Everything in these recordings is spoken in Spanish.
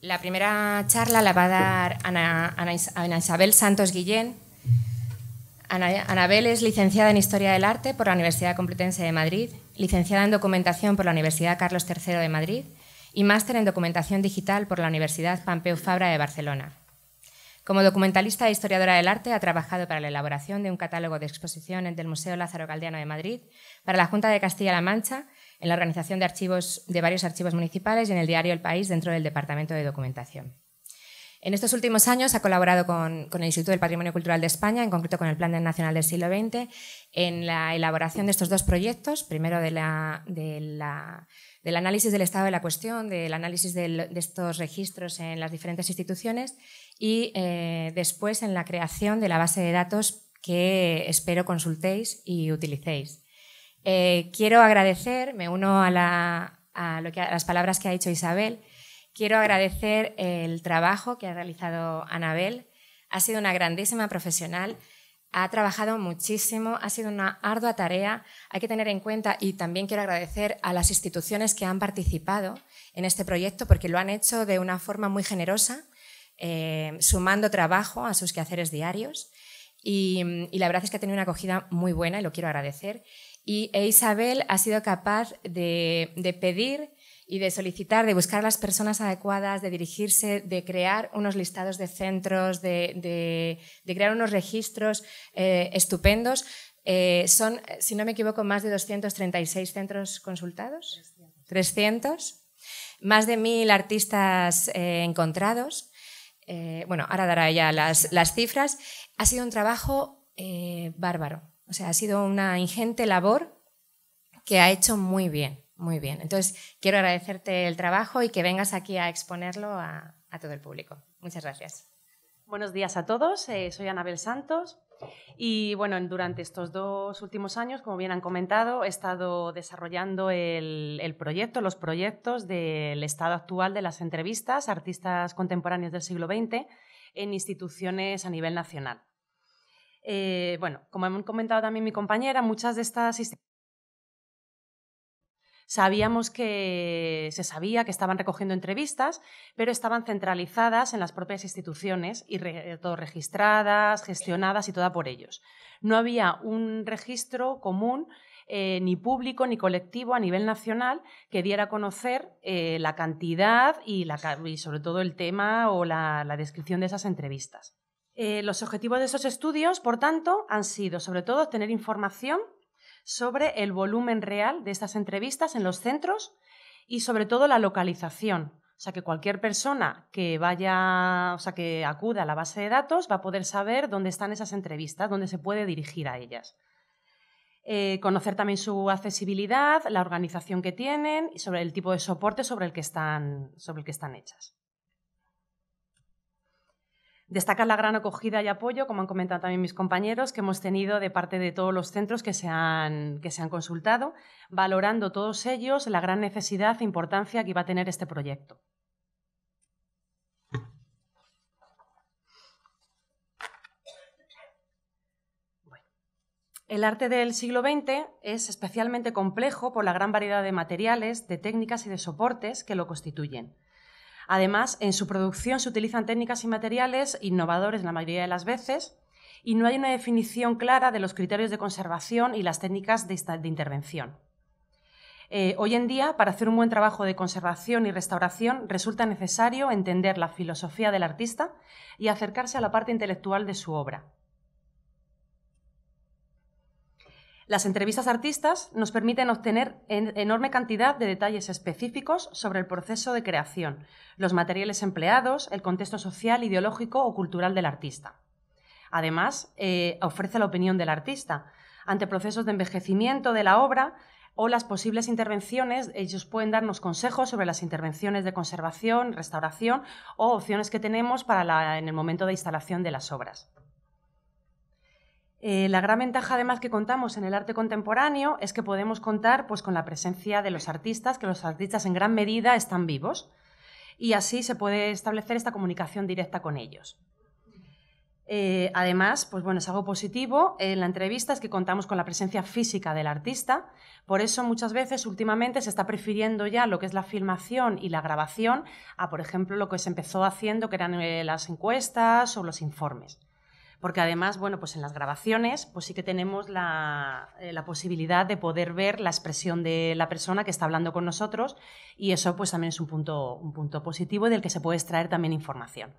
La primera charla la va a dar Ana, Isabel Santos Guillén. Ana, Isabel es licenciada en Historia del Arte por la Universidad Complutense de Madrid, licenciada en Documentación por la Universidad Carlos III de Madrid y máster en Documentación Digital por la Universidad Pampeu Fabra de Barcelona. Como documentalista e historiadora del arte, ha trabajado para la elaboración de un catálogo de exposiciones del Museo Lázaro Galdiano de Madrid, para la Junta de Castilla-La Mancha en la organización de archivos de varios archivos municipales y en el diario El País dentro del Departamento de Documentación. En estos últimos años ha colaborado con, el Instituto del Patrimonio Cultural de España, en concreto con el Plan Nacional del siglo XX, en la elaboración de estos dos proyectos, primero del análisis del estado de la cuestión, del análisis de estos registros en las diferentes instituciones y eh, después en la creación de la base de datos que espero consultéis y utilicéis. Eh, quiero agradecer, me uno a, las palabras que ha dicho Isabel, quiero agradecer el trabajo que ha realizado Anabel. Ha sido una grandísima profesional, ha trabajado muchísimo, ha sido una ardua tarea. Hay que tener en cuenta y también quiero agradecer a las instituciones que han participado en este proyecto porque lo han hecho de una forma muy generosa, eh, sumando trabajo a sus quehaceres diarios. Y, y la verdad es que ha tenido una acogida muy buena y lo quiero agradecer y e Isabel ha sido capaz de, pedir y de solicitar, de buscar las personas adecuadas, de dirigirse, de crear unos listados de centros, de, crear unos registros eh, estupendos. Eh, son, si no me equivoco, más de 236 centros consultados, 300, más de 1.000 artistas eh, encontrados. bueno, ahora dará ya las, cifras. Ha sido un trabajo bárbaro o sea, ha sido una ingente labor que ha hecho muy bien, muy bien. Entonces, quiero agradecerte el trabajo y que vengas aquí a exponerlo a, todo el público. Muchas gracias. Buenos días a todos, eh, soy Anabel Santos y bueno, durante estos dos últimos años, como bien han comentado, he estado desarrollando el, el proyecto, los proyectos del estado actual de las entrevistas a artistas contemporáneos del siglo XX en instituciones a nivel nacional. Eh, bueno, como hemos comentado también mi compañera, muchas de estas sabíamos que se sabía que estaban recogiendo entrevistas, pero estaban centralizadas en las propias instituciones y todo registradas, gestionadas y toda por ellos. No había un registro común eh, ni público ni colectivo a nivel nacional que diera a conocer eh, la cantidad y, sobre todo el tema o la descripción de esas entrevistas. Eh, los objetivos de esos estudios, por tanto, han sido sobre todo obtener información sobre el volumen real de estas entrevistas en los centros y sobre todo la localización. O sea, que cualquier persona que vaya, o sea, que acuda a la base de datos va a poder saber dónde están esas entrevistas, dónde se puede dirigir a ellas. Eh, conocer también su accesibilidad, la organización que tienen y sobre el tipo de soporte sobre el que están, sobre el que están hechas. Destacar la gran acogida y apoyo, como han comentado también mis compañeros, que hemos tenido de parte de todos los centros que se han, que se han consultado, valorando todos ellos la gran necesidad e importancia que va a tener este proyecto. El arte del siglo XX es especialmente complejo por la gran variedad de materiales, de técnicas y de soportes que lo constituyen. Además, en su producción se utilizan técnicas y materiales innovadores la mayoría de las veces y no hay una definición clara de los criterios de conservación y las técnicas de, intervención. Eh, hoy en día, para hacer un buen trabajo de conservación y restauración, resulta necesario entender la filosofía del artista y acercarse a la parte intelectual de su obra. Las entrevistas artistas nos permiten obtener enorme cantidad de detalles específicos sobre el proceso de creación, los materiales empleados, el contexto social, ideológico o cultural del artista. Además, eh, ofrece la opinión del artista ante procesos de envejecimiento de la obra o las posibles intervenciones. Ellos pueden darnos consejos sobre las intervenciones de conservación, restauración o opciones que tenemos para en el momento de instalación de las obras. Eh, la gran ventaja además que contamos en el arte contemporáneo es que podemos contar pues, con la presencia de los artistas, que los artistas en gran medida están vivos y así se puede establecer esta comunicación directa con ellos. Eh, además, pues es algo positivo en eh, la entrevista es que contamos con la presencia física del artista, por eso muchas veces últimamente se está prefiriendo ya lo que es la filmación y la grabación a, por ejemplo, lo que se empezó haciendo, que eran las encuestas o los informes porque además, bueno, pues en las grabaciones, pues sí que tenemos eh, la, posibilidad de poder ver la expresión de la persona que está hablando con nosotros y eso pues también es un punto, un punto positivo del que se puede extraer también información.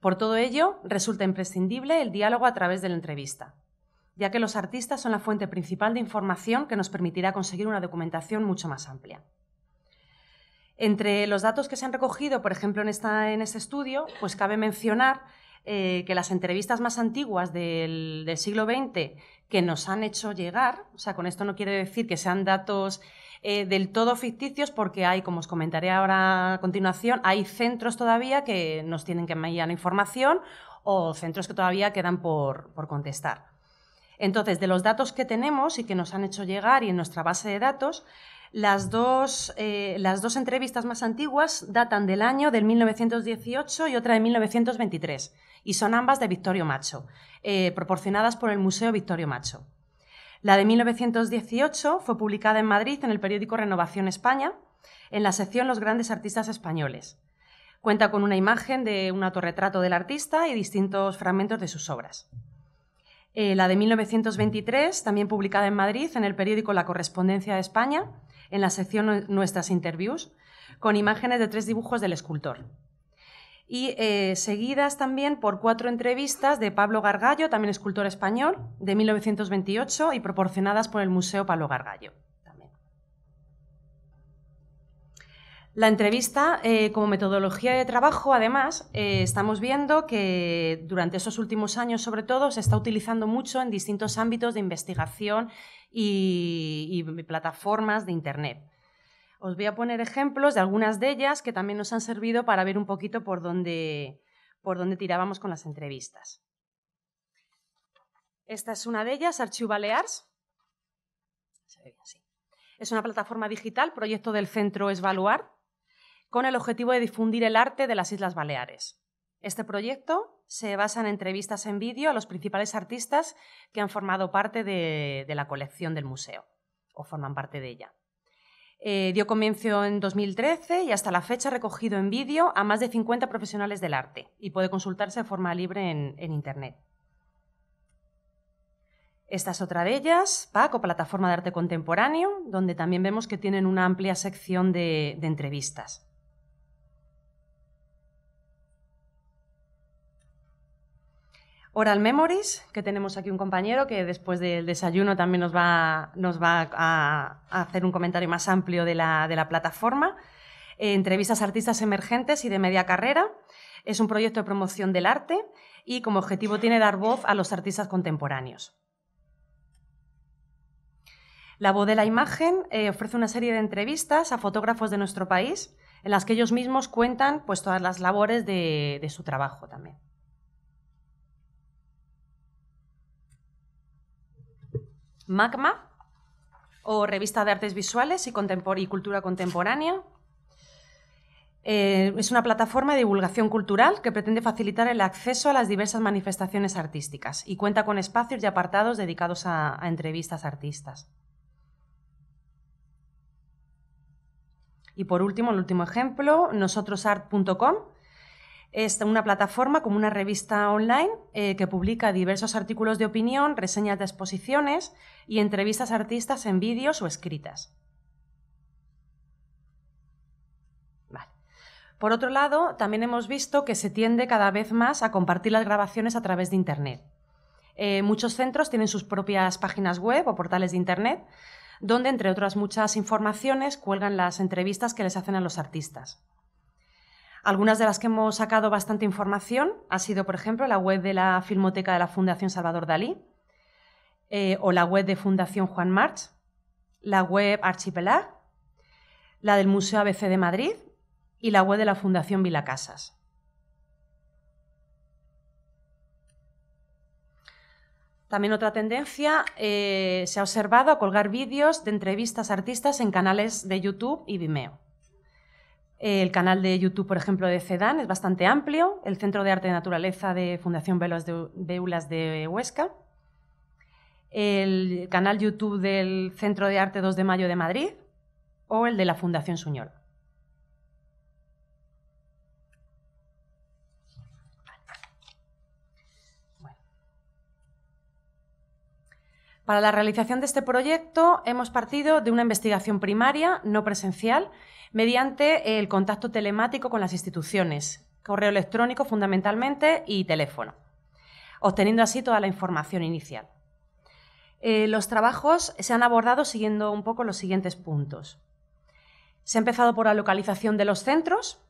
Por todo ello, resulta imprescindible el diálogo a través de la entrevista, ya que los artistas son la fuente principal de información que nos permitirá conseguir una documentación mucho más amplia. Entre los datos que se han recogido, por ejemplo, en, este estudio, pues cabe mencionar eh, que las entrevistas más antiguas del, siglo XX que nos han hecho llegar, o sea, con esto no quiere decir que sean datos eh, del todo ficticios, porque hay, como os comentaré ahora a continuación, hay centros todavía que nos tienen que enviar información o centros que todavía quedan por contestar. Entonces, de los datos que tenemos y que nos han hecho llegar y en nuestra base de datos, eh, las dos, entrevistas más antiguas datan del año del 1918 y otra de 1923, y son ambas de Victorio Macho, eh, proporcionadas por el Museo Victorio Macho. La de 1918 fue publicada en Madrid en el periódico Renovación España, en la sección Los grandes artistas españoles. Cuenta con una imagen de un autorretrato del artista y distintos fragmentos de sus obras. Eh, la de 1923, también publicada en Madrid en el periódico La Correspondencia de España, en la sección Nuestras Interviews, con imágenes de tres dibujos del escultor. Y eh, seguidas también por cuatro entrevistas de Pablo Gargallo, también escultor español, de 1928 y proporcionadas por el Museo Pablo Gargallo. La entrevista, eh, como metodología de trabajo, además, eh, estamos viendo que durante esos últimos años, sobre todo, se está utilizando mucho en distintos ámbitos de investigación y, plataformas de Internet. Os voy a poner ejemplos de algunas de ellas que también nos han servido para ver un poquito por dónde, por tirábamos con las entrevistas. Esta es una de ellas, Archivo Balears. Es una plataforma digital, proyecto del centro Esvaluar, con el objetivo de difundir el arte de las Islas Baleares. Este proyecto se basa en entrevistas en vídeo a los principales artistas que han formado parte de, la colección del museo o forman parte de ella. Eh, dio comienzo en 2013 y hasta la fecha ha recogido en vídeo a más de 50 profesionales del arte y puede consultarse de forma libre en, Internet. Esta es otra de ellas, Paco, Plataforma de Arte Contemporáneo, donde también vemos que tienen una amplia sección de entrevistas. Oral Memories, que tenemos aquí un compañero que después del desayuno también nos va, a, hacer un comentario más amplio de la, plataforma. Eh, entrevistas a artistas emergentes y de media carrera. Es un proyecto de promoción del arte y como objetivo tiene dar voz a los artistas contemporáneos. La voz de la imagen eh, ofrece una serie de entrevistas a fotógrafos de nuestro país en las que ellos mismos cuentan pues, todas las labores de su trabajo también. Magma o Revista de Artes Visuales y, Cultura Contemporánea. Eh, es una plataforma de divulgación cultural que pretende facilitar el acceso a las diversas manifestaciones artísticas y cuenta con espacios y apartados dedicados a, a entrevistas a artistas. Y por último, el último ejemplo, nosotrosart.com, es una plataforma como una revista online eh, que publica diversos artículos de opinión, reseñas de exposiciones y entrevistas a artistas en vídeos o escritas. Por otro lado, también hemos visto que se tiende cada vez más a compartir las grabaciones a través de Internet. Eh, muchos centros tienen sus propias páginas web o portales de Internet, donde, entre otras muchas informaciones, cuelgan las entrevistas que les hacen a los artistas. Algunas de las que hemos sacado bastante información ha sido, por ejemplo, la web de la Filmoteca de la Fundación Salvador Dalí, eh, o la web de Fundación Juan March, la web Archipelag, la del Museo ABC de Madrid y la web de la Fundación Vila Casas. También otra tendencia eh, se ha observado a colgar vídeos de entrevistas a artistas en canales de YouTube y Vimeo. El canal de YouTube, por ejemplo, de CEDAN es bastante amplio. El Centro de Arte de Naturaleza de Fundación Velas de, de de Huesca. El canal YouTube del Centro de Arte 2 de Mayo de Madrid. O el de la Fundación Suñol. Para la realización de este proyecto hemos partido de una investigación primaria no presencial mediante el contacto telemático con las instituciones, correo electrónico fundamentalmente y teléfono, obteniendo así toda la información inicial. Eh, los trabajos se han abordado siguiendo un poco los siguientes puntos. Se ha empezado por la localización de los centros.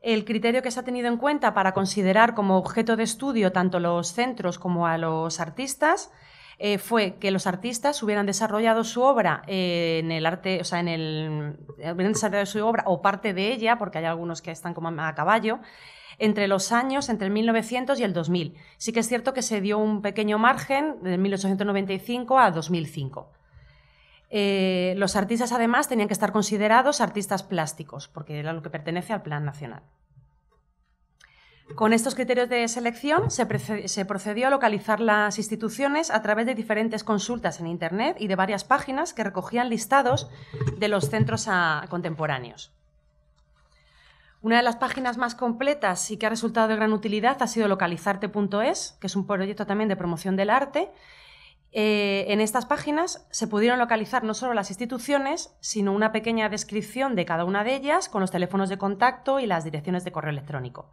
El criterio que se ha tenido en cuenta para considerar como objeto de estudio tanto los centros como a los artistas eh, fue que los artistas hubieran desarrollado su obra eh, en el arte, o sea, en el. Eh, su obra o parte de ella, porque hay algunos que están como a caballo, entre los años, entre el 1900 y el 2000. Sí que es cierto que se dio un pequeño margen de 1895 a 2005. los artistas además tenían que estar considerados artistas plásticos, porque era lo que pertenece al Plan Nacional. Con estos criterios de selección se, procedió a localizar las instituciones a través de diferentes consultas en Internet y de varias páginas que recogían listados de los centros ah, contemporáneos. Una de las páginas más completas y que ha resultado de gran utilidad ha sido localizarte.es, que es un proyecto también de promoción del arte. Eh, en estas páginas se pudieron localizar no solo las instituciones, sino una pequeña descripción de cada una de ellas con los teléfonos de contacto y las direcciones de correo electrónico.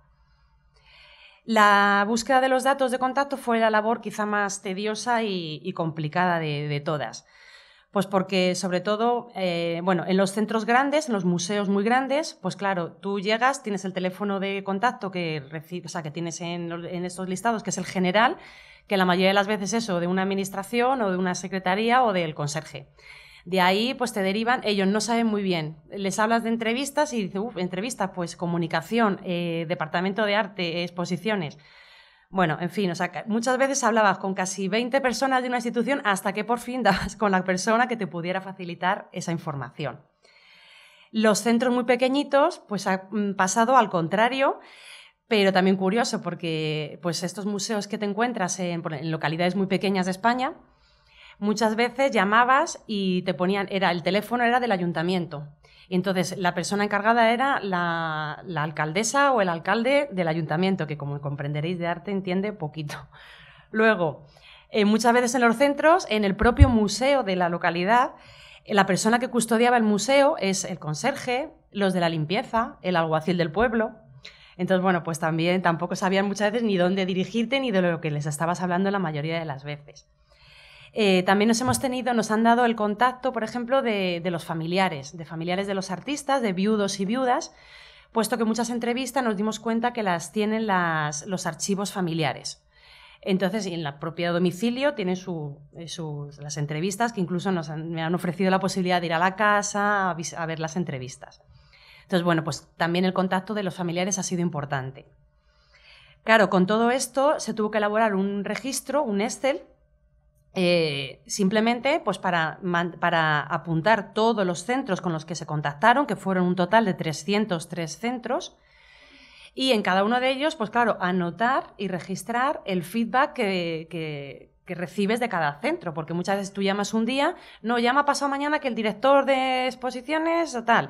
La búsqueda de los datos de contacto fue la labor quizá más tediosa y, complicada de, todas. Pues porque, sobre todo, eh, bueno, en los centros grandes, en los museos muy grandes, pues claro, tú llegas, tienes el teléfono de contacto que, o sea, que tienes en, estos listados, que es el general, que la mayoría de las veces eso, de una administración o de una secretaría o del conserje. De ahí, pues te derivan, ellos no saben muy bien. Les hablas de entrevistas y dices, entrevistas, pues comunicación, eh, departamento de arte, exposiciones. Bueno, en fin, o sea, muchas veces hablabas con casi 20 personas de una institución hasta que por fin dabas con la persona que te pudiera facilitar esa información. Los centros muy pequeñitos, pues han mm, pasado al contrario, pero también curioso porque pues estos museos que te encuentras en localidades muy pequeñas de España, muchas veces llamabas y te ponían, era, el teléfono era del ayuntamiento. Entonces, la persona encargada era la, alcaldesa o el alcalde del ayuntamiento, que como comprenderéis de arte entiende poquito. Luego, eh, muchas veces en los centros, en el propio museo de la localidad, eh, la persona que custodiaba el museo es el conserje, los de la limpieza, el alguacil del pueblo. Entonces, bueno, pues también tampoco sabían muchas veces ni dónde dirigirte ni de lo que les estabas hablando la mayoría de las veces. Eh, también nos hemos tenido, nos han dado el contacto, por ejemplo, de, los familiares, de familiares de los artistas, de viudos y viudas, puesto que muchas entrevistas nos dimos cuenta que las tienen los archivos familiares. Entonces, en la propia domicilio tienen eh, las entrevistas, que incluso nos han, me han ofrecido la posibilidad de ir a la casa a, ver las entrevistas. Entonces, bueno, pues también el contacto de los familiares ha sido importante. Claro, con todo esto se tuvo que elaborar un registro, un Excel, eh, simplemente pues para, para, apuntar todos los centros con los que se contactaron, que fueron un total de 303 centros, y en cada uno de ellos, pues claro, anotar y registrar el feedback que, que, que recibes de cada centro, porque muchas veces tú llamas un día, no, llama pasado mañana que el director de exposiciones o tal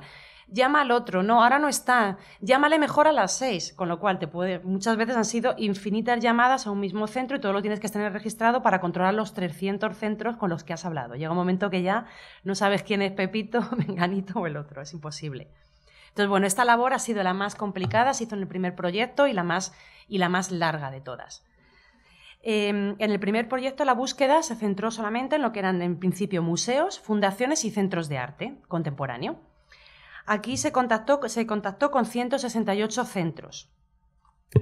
llama al otro, no, ahora no está, llámale mejor a las seis, con lo cual te puede, muchas veces han sido infinitas llamadas a un mismo centro y todo lo tienes que tener registrado para controlar los 300 centros con los que has hablado. Llega un momento que ya no sabes quién es Pepito, Menganito o el otro, es imposible. Entonces, bueno, esta labor ha sido la más complicada, se hizo en el primer proyecto y la más, y la más larga de todas. Em, en el primer proyecto la búsqueda se centró solamente en lo que eran en principio museos, fundaciones y centros de arte contemporáneo. Aquí se contactó, con 168 centros.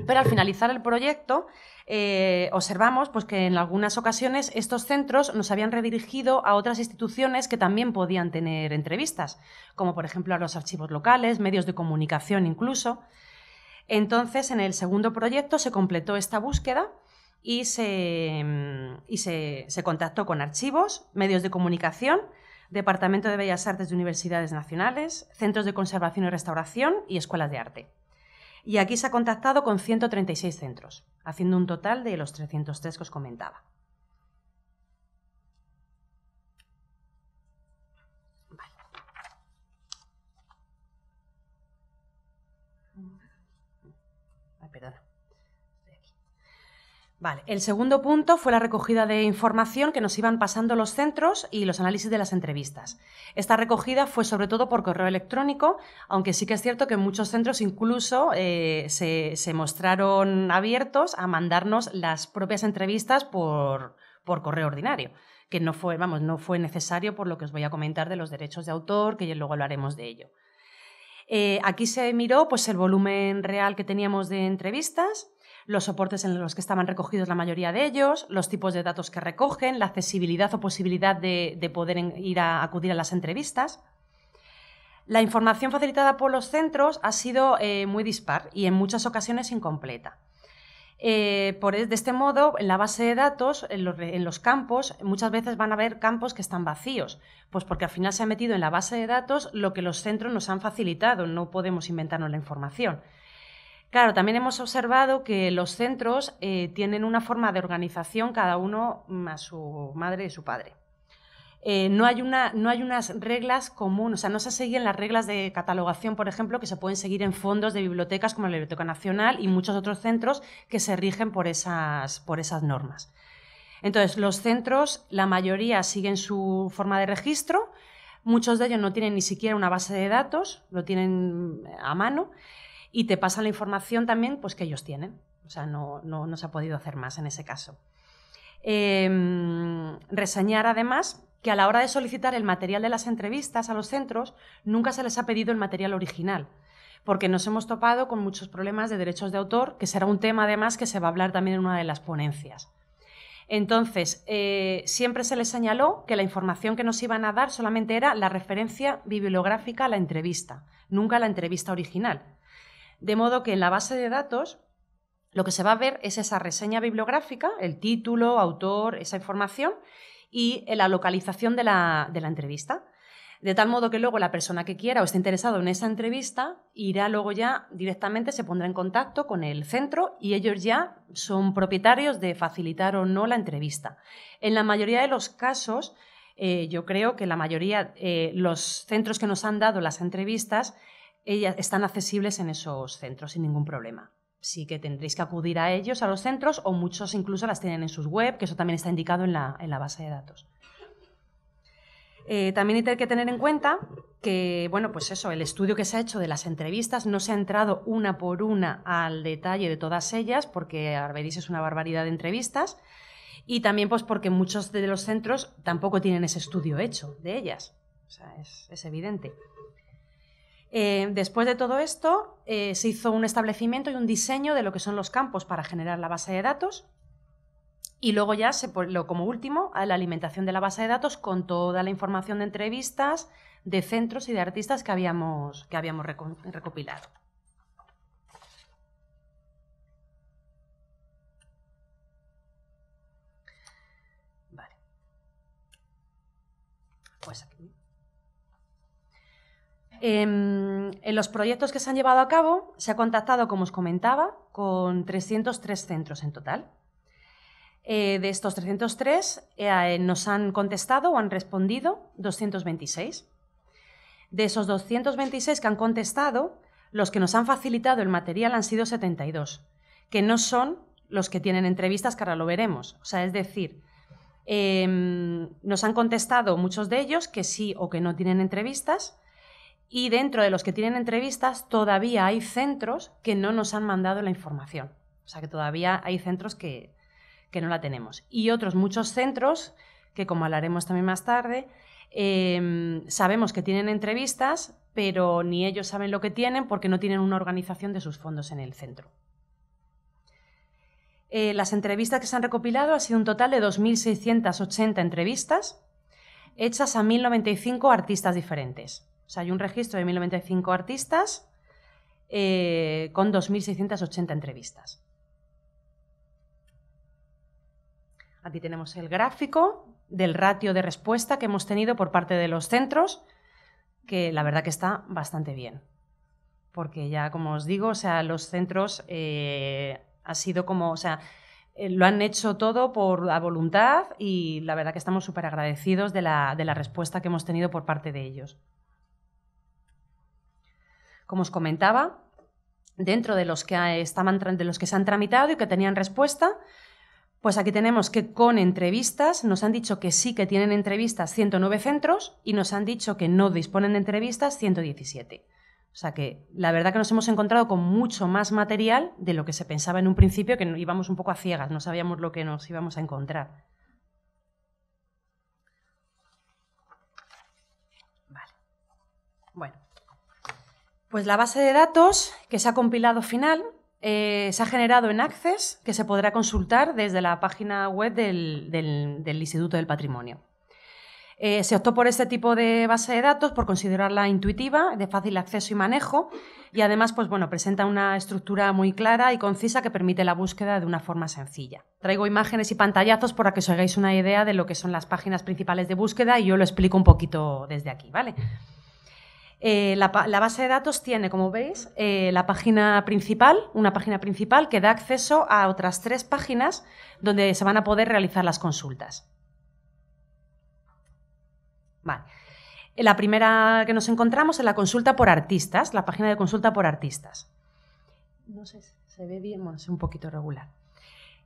Pero al finalizar el proyecto, eh, observamos pues, que en algunas ocasiones estos centros nos habían redirigido a otras instituciones que también podían tener entrevistas, como por ejemplo a los archivos locales, medios de comunicación incluso. Entonces, en el segundo proyecto se completó esta búsqueda y se mm, contactó con archivos, medios de comunicación, Departamento de Bellas Artes de Universidades Nacionales, Centros de Conservación y Restauración y Escuelas de Arte. Y aquí se ha contactado con 136 centros, haciendo un total de los 303 que os comentaba. el segundo punto fue la recogida de información que nos iban pasando los centros y los análisis de las entrevistas. Esta recogida fue sobre todo por correo electrónico, aunque sí que es cierto que muchos centros incluso eh, se, mostraron abiertos a mandarnos las propias entrevistas por, correo ordinario, que no fue, vamos, no fue necesario por lo que os voy a comentar de los derechos de autor, que luego hablaremos de ello. Eh, aquí se miró pues, el volumen real que teníamos de entrevistas los soportes en los que estaban recogidos la mayoría de ellos, los tipos de datos que recogen, la accesibilidad o posibilidad de, poder ir a acudir a las entrevistas. La información facilitada por los centros ha sido eh, muy dispar y en muchas ocasiones incompleta. Eh, por, e, de este modo, en la base de datos, en los, en los, campos, muchas veces van a haber campos que están vacíos, pues porque al final se ha metido en la base de datos lo que los centros nos han facilitado, no podemos inventarnos la información. Claro, también hemos observado que los centros eh, tienen una forma de organización cada uno mm, a su madre y su padre. Eh, no, hay una, no hay unas reglas comunes, o sea, no se siguen las reglas de catalogación, por ejemplo, que se pueden seguir en fondos de bibliotecas como la Biblioteca Nacional y muchos otros centros que se rigen por esas, por esas normas. Entonces, los centros, la mayoría siguen su forma de registro, muchos de ellos no tienen ni siquiera una base de datos, lo tienen mm, a mano y te pasan la información también pues, que ellos tienen. O sea, no, no, se ha podido hacer más en ese caso. Em, reseñar además que a la hora de solicitar el material de las entrevistas a los centros nunca se les ha pedido el material original, porque nos hemos topado con muchos problemas de derechos de autor, que será un tema además que se va a hablar también en una de las ponencias. Entonces, eh, siempre se les señaló que la información que nos iban a dar solamente era la referencia bibliográfica a la entrevista, nunca la entrevista original. De modo que en la base de datos lo que se va a ver es esa reseña bibliográfica, el título, autor, esa información y eh, la localización de la, entrevista. De tal modo que luego la persona que quiera o esté interesada en esa entrevista irá luego ya directamente, se pondrá en contacto con el centro y ellos ya son propietarios de facilitar o no la entrevista. En la mayoría de los casos, eh, yo creo que la mayoría, eh, los centros que nos han dado las entrevistas ellas están accesibles en esos centros sin ningún problema. Sí que tendréis que acudir a ellos, a los centros, o muchos incluso las tienen en sus web, que eso también está indicado en la, base de datos. Eh, también hay que tener en cuenta que, bueno, pues eso, el estudio que se ha hecho de las entrevistas no se ha entrado una por una al detalle de todas ellas, porque ahora es una barbaridad de entrevistas, y también pues porque muchos de los centros tampoco tienen ese estudio hecho de ellas. O sea, es evidente. Eh, después de todo esto, eh, se hizo un establecimiento y un diseño de lo que son los campos para generar la base de datos. Y luego ya, se, lo, como último, la alimentación de la base de datos con toda la información de entrevistas, de centros y de artistas que habíamos, que habíamos recopilado. Vale. Pues aquí. Em, en los proyectos que se han llevado a cabo se ha contactado, como os comentaba, con 303 centros en total. Eh, de estos 303 eh, nos han contestado o han respondido 226. De esos 226 que han contestado, los que nos han facilitado el material han sido 72, que no son los que tienen entrevistas, que ahora lo veremos. O sea, es decir, em, nos han contestado muchos de ellos que sí o que no tienen entrevistas, y dentro de los que tienen entrevistas, todavía hay centros que no nos han mandado la información. O sea que todavía hay centros que, no la tenemos. Y otros muchos centros, que como hablaremos también más tarde, em, sabemos que tienen entrevistas, pero ni ellos saben lo que tienen porque no tienen una organización de sus fondos en el centro. Eh, las entrevistas que se han recopilado ha sido un total de 2.680 entrevistas hechas a 1.095 artistas diferentes. O sea, hay un registro de 1.095 artistas eh, con 2.680 entrevistas. Aquí tenemos el gráfico del ratio de respuesta que hemos tenido por parte de los centros, que la verdad que está bastante bien. Porque ya, como os digo, o sea, los centros eh, ha sido como, o sea, eh, lo han hecho todo por la voluntad y la verdad que estamos súper agradecidos de la respuesta que hemos tenido por parte de ellos como os comentaba, dentro de los que, estaban, de los que se han tramitado y que tenían respuesta, pues aquí tenemos que con entrevistas nos han dicho que sí que tienen entrevistas 109 centros y nos han dicho que no disponen de entrevistas 117. O sea que la verdad que nos hemos encontrado con mucho más material de lo que se pensaba en un principio, que íbamos un poco a ciegas, no sabíamos lo que nos íbamos a encontrar. Pues la base de datos que se ha compilado final eh, se ha generado en Access, que se podrá consultar desde la página web del, Instituto del Patrimonio. Eh, se optó por este tipo de base de datos por considerarla intuitiva, de fácil acceso y manejo, y además pues, bueno, presenta una estructura muy clara y concisa que permite la búsqueda de una forma sencilla. Traigo imágenes y pantallazos para que os hagáis una idea de lo que son las páginas principales de búsqueda y yo lo explico un poquito desde aquí, ¿vale? Eh, la, base de datos tiene, como veis, eh, la página principal, una página principal que da acceso a otras tres páginas donde se van a poder realizar las consultas. Eh, la primera que nos encontramos es la consulta por artistas, la página de consulta por artistas. No sé, se ve bien, bueno, es un poquito regular.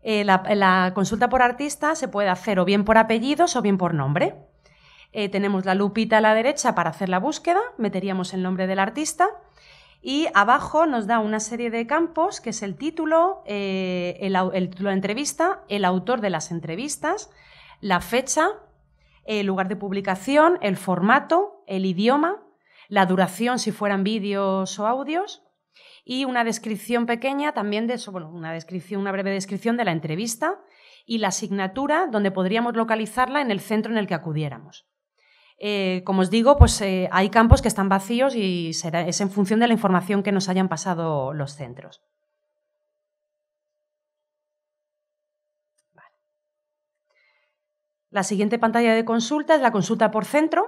la, consulta por artistas se puede hacer o bien por apellidos o bien por nombre. Eh, tenemos la lupita a la derecha para hacer la búsqueda, meteríamos el nombre del artista y abajo nos da una serie de campos que es el título, eh, el, título de entrevista, el autor de las entrevistas, la fecha, el lugar de publicación, el formato, el idioma, la duración si fueran vídeos o audios y una descripción pequeña también de bueno, una descripción, una breve descripción de la entrevista y la asignatura donde podríamos localizarla en el centro en el que acudiéramos. Eh, como os digo, pues, eh, hay campos que están vacíos y es en función de la información que nos hayan pasado los centros. La siguiente pantalla de consulta es la consulta por centro.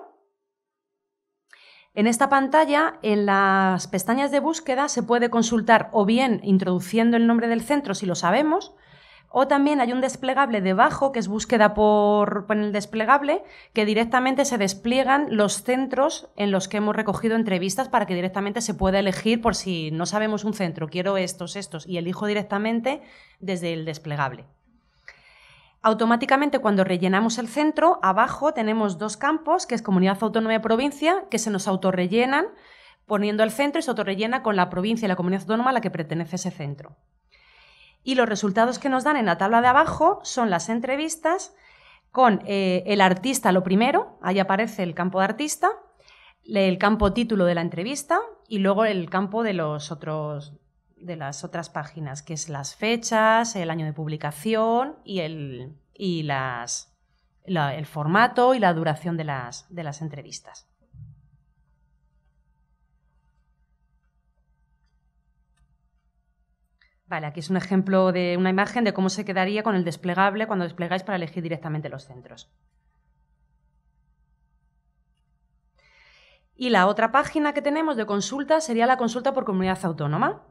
En esta pantalla, en las pestañas de búsqueda, se puede consultar o bien introduciendo el nombre del centro si lo sabemos, o también hay un desplegable debajo, que es búsqueda por, el desplegable, que directamente se despliegan los centros en los que hemos recogido entrevistas para que directamente se pueda elegir por si no sabemos un centro, quiero estos, estos, y elijo directamente desde el desplegable. Automáticamente cuando rellenamos el centro, abajo tenemos dos campos, que es comunidad autónoma y provincia, que se nos autorrellenan poniendo el centro y se autorrellena con la provincia y la comunidad autónoma a la que pertenece ese centro. Y los resultados que nos dan en la tabla de abajo son las entrevistas con eh, el artista lo primero, ahí aparece el campo de artista, el campo título de la entrevista y luego el campo de los otros de las otras páginas, que es las fechas, el año de publicación y el, el formato y la duración de las, de las entrevistas. aquí es un ejemplo de una imagen de cómo se quedaría con el desplegable cuando desplegáis para elegir directamente los centros. Y la otra página que tenemos de consulta sería la consulta por comunidad autónoma.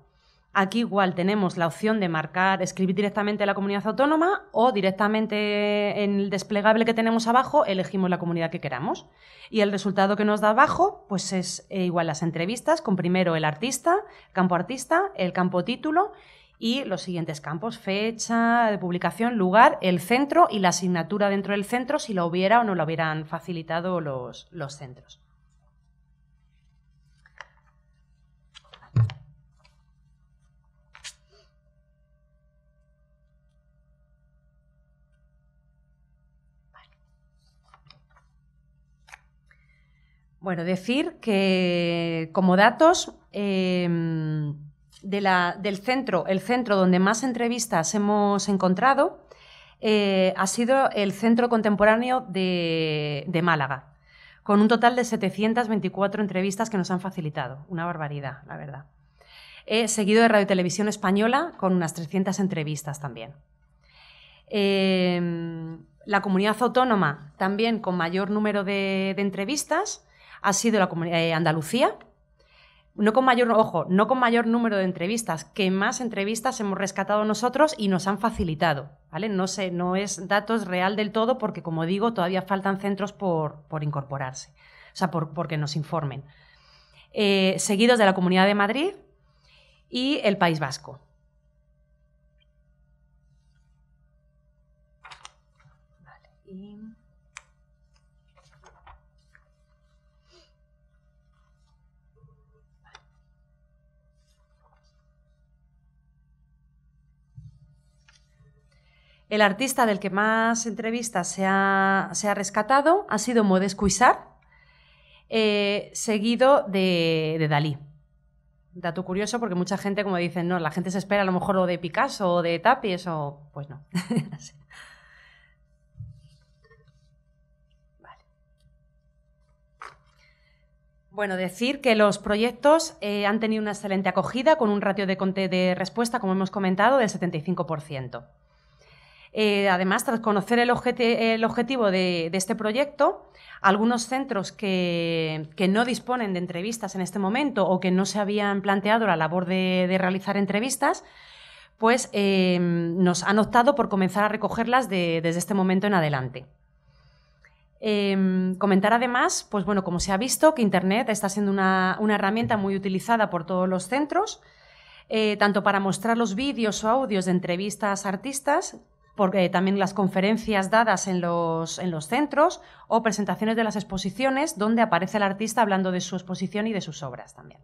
Aquí igual tenemos la opción de marcar, escribir directamente a la comunidad autónoma o directamente en el desplegable que tenemos abajo elegimos la comunidad que queramos. Y el resultado que nos da abajo pues es eh, igual las entrevistas con primero el artista, campo artista, el campo título y los siguientes campos, fecha de publicación, lugar, el centro y la asignatura dentro del centro, si lo hubiera o no lo hubieran facilitado los, centros. Bueno, decir que como datos, em, del centro, el centro donde más entrevistas hemos encontrado, eh, ha sido el Centro Contemporáneo de, de, Málaga, con un total de 724 entrevistas que nos han facilitado. Una barbaridad, la verdad. he seguido de Radio Televisión Española, con unas 300 entrevistas también. Eh, la comunidad autónoma, también con mayor número de, entrevistas, ha sido la comunidad eh, Andalucía, no con mayor, ojo, no con mayor número de entrevistas, que más entrevistas hemos rescatado nosotros y nos han facilitado, ¿vale? No sé, no es datos real del todo porque, como digo, todavía faltan centros por, por incorporarse, o sea, por, porque nos informen. Eh, seguidos de la Comunidad de Madrid y el País Vasco. El artista del que más entrevistas se ha, rescatado ha sido Modest Cuisar, eh, seguido de, Dalí. Dato curioso porque mucha gente, como dicen, no, la gente se espera a lo mejor lo de Picasso o de tapi eso Pues no. Bueno, decir que los proyectos eh, han tenido una excelente acogida con un ratio de, de respuesta, como hemos comentado, del 75%. Eh, además, tras conocer el, objetivo de, este proyecto, algunos centros que, no disponen de entrevistas en este momento o que no se habían planteado la labor de, realizar entrevistas, pues eh, nos han optado por comenzar a recogerlas desde este momento en adelante. Em, comentar además, pues bueno, como se ha visto, que Internet está siendo una, herramienta muy utilizada por todos los centros, eh, tanto para mostrar los vídeos o audios de entrevistas a artistas porque también las conferencias dadas en los, centros o presentaciones de las exposiciones donde aparece el artista hablando de su exposición y de sus obras también.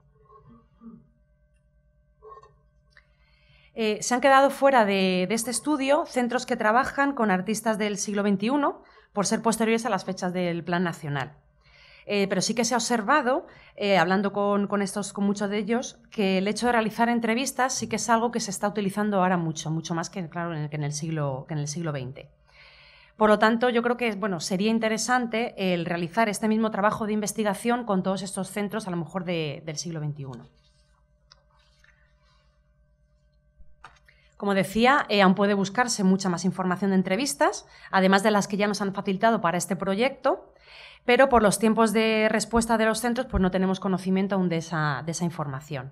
Eh, se han quedado fuera de, este estudio centros que trabajan con artistas del siglo XXI por ser posteriores a las fechas del Plan Nacional. Eh, pero sí que se ha observado, eh, hablando con, estos, con muchos de ellos, que el hecho de realizar entrevistas sí que es algo que se está utilizando ahora mucho, mucho más que, claro, en, el, siglo, en el siglo XX. Por lo tanto, yo creo que bueno, sería interesante el realizar este mismo trabajo de investigación con todos estos centros, a lo mejor del siglo XXI. Como decía, eh, aún puede buscarse mucha más información de entrevistas, además de las que ya nos han facilitado para este proyecto pero por los tiempos de respuesta de los centros pues no tenemos conocimiento aún de esa, información.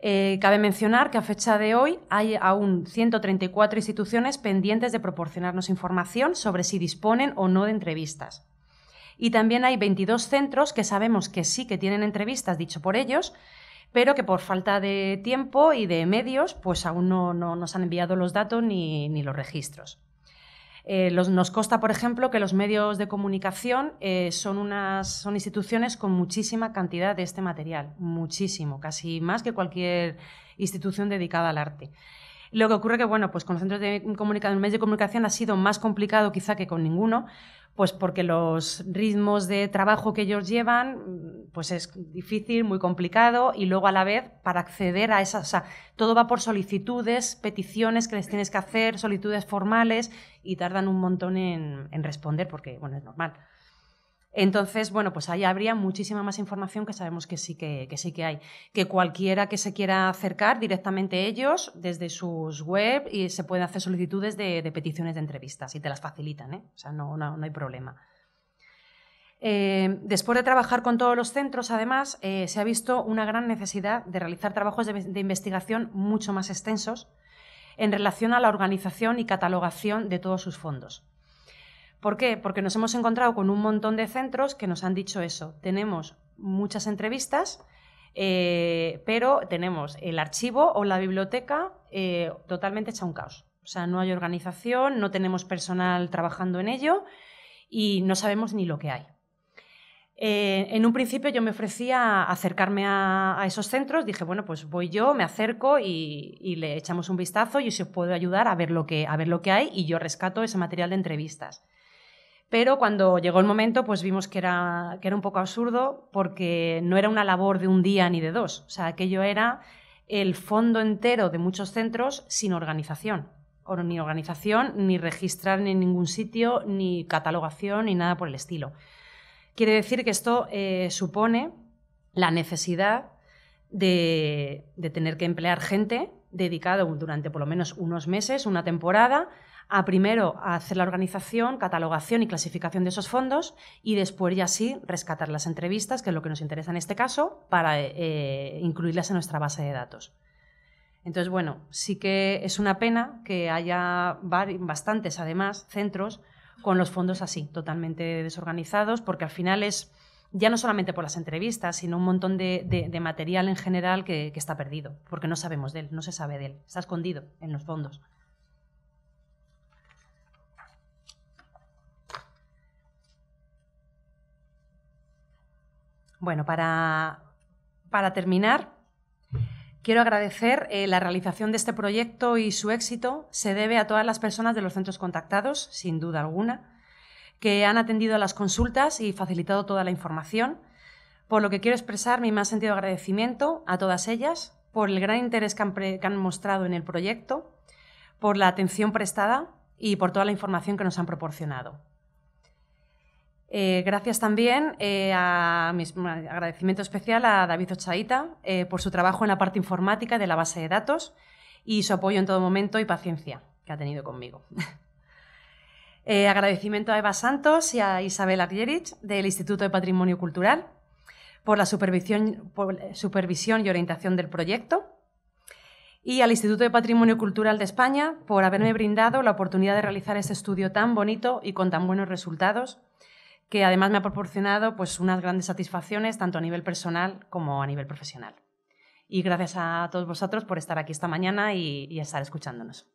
Eh, cabe mencionar que a fecha de hoy hay aún 134 instituciones pendientes de proporcionarnos información sobre si disponen o no de entrevistas. Y también hay 22 centros que sabemos que sí que tienen entrevistas, dicho por ellos, pero que por falta de tiempo y de medios, pues aún no, nos han enviado los datos ni los registros. Eh, nos consta, por ejemplo, que los medios de comunicación eh, son, unas, son instituciones con muchísima cantidad de este material, muchísimo, casi más que cualquier institución dedicada al arte. Lo que ocurre que, bueno, pues con los centros de comunicación, el medios de comunicación ha sido más complicado quizá que con ninguno, pues porque los ritmos de trabajo que ellos llevan, mm, pues es difícil, muy complicado, y luego a la vez para acceder a esas, o sea, todo va por solicitudes, peticiones que les tienes que hacer, solicitudes formales, y tardan un montón en, en responder porque, bueno, es normal. Entonces, bueno, pues ahí habría muchísima más información que sabemos que sí que, hay. Que cualquiera que se quiera acercar directamente ellos, desde sus web, y se pueden hacer solicitudes de, peticiones de entrevistas y te las facilitan, ¿eh? O sea, no, hay problema. Eh, después de trabajar con todos los centros, además, eh, se ha visto una gran necesidad de realizar trabajos de investigación mucho más extensos en relación a la organización y catalogación de todos sus fondos ¿Por qué? Porque nos hemos encontrado con un montón de centros que nos han dicho eso. Tenemos muchas entrevistas, eh, pero tenemos el archivo o la biblioteca eh, totalmente hecha un caos. O sea, no hay organización, no tenemos personal trabajando en ello y no sabemos ni lo que hay. Eh, en un principio yo me ofrecía acercarme a, esos centros, dije, bueno, pues voy yo, me acerco y, le echamos un vistazo y si os puedo ayudar a ver, lo que, a ver lo que hay y yo rescato ese material de entrevistas. Pero cuando llegó el momento, pues vimos que era, que era un poco absurdo porque no era una labor de un día ni de dos. O sea, aquello era el fondo entero de muchos centros sin organización. ni organización, ni registrar en ningún sitio, ni catalogación, ni nada por el estilo. Quiere decir que esto eh, supone la necesidad de, de tener que emplear gente dedicada durante por lo menos unos meses, una temporada, a primero hacer la organización, catalogación y clasificación de esos fondos y después ya sí rescatar las entrevistas, que es lo que nos interesa en este caso, para eh, eh, incluirlas en nuestra base de datos. Entonces, bueno, sí que es una pena que haya bastantes, además, centros con los fondos así, totalmente desorganizados, porque al final es ya no solamente por las entrevistas, sino un montón de, material en general que, está perdido, porque no sabemos de él, no se sabe de él, está escondido en los fondos. Bueno, para, terminar, quiero agradecer eh, la realización de este proyecto y su éxito se debe a todas las personas de los centros contactados, sin duda alguna, que han atendido a las consultas y facilitado toda la información, por lo que quiero expresar mi más sentido agradecimiento a todas ellas por el gran interés que han mostrado en el proyecto, por la atención prestada y por toda la información que nos han proporcionado. Eh, gracias también eh, a mis, agradecimiento especial a David Ochaita eh, por su trabajo en la parte informática de la base de datos y su apoyo en todo momento y paciencia que ha tenido conmigo. agradecimiento a Eva Santos y a Isabel Aglierich del Instituto de Patrimonio Cultural por la supervisión, supervisión y orientación del proyecto y al Instituto de Patrimonio Cultural de España por haberme brindado la oportunidad de realizar este estudio tan bonito y con tan buenos resultados que además me ha proporcionado pues, unas grandes satisfacciones tanto a nivel personal como a nivel profesional. Y gracias a todos vosotros por estar aquí esta mañana y, y estar escuchándonos.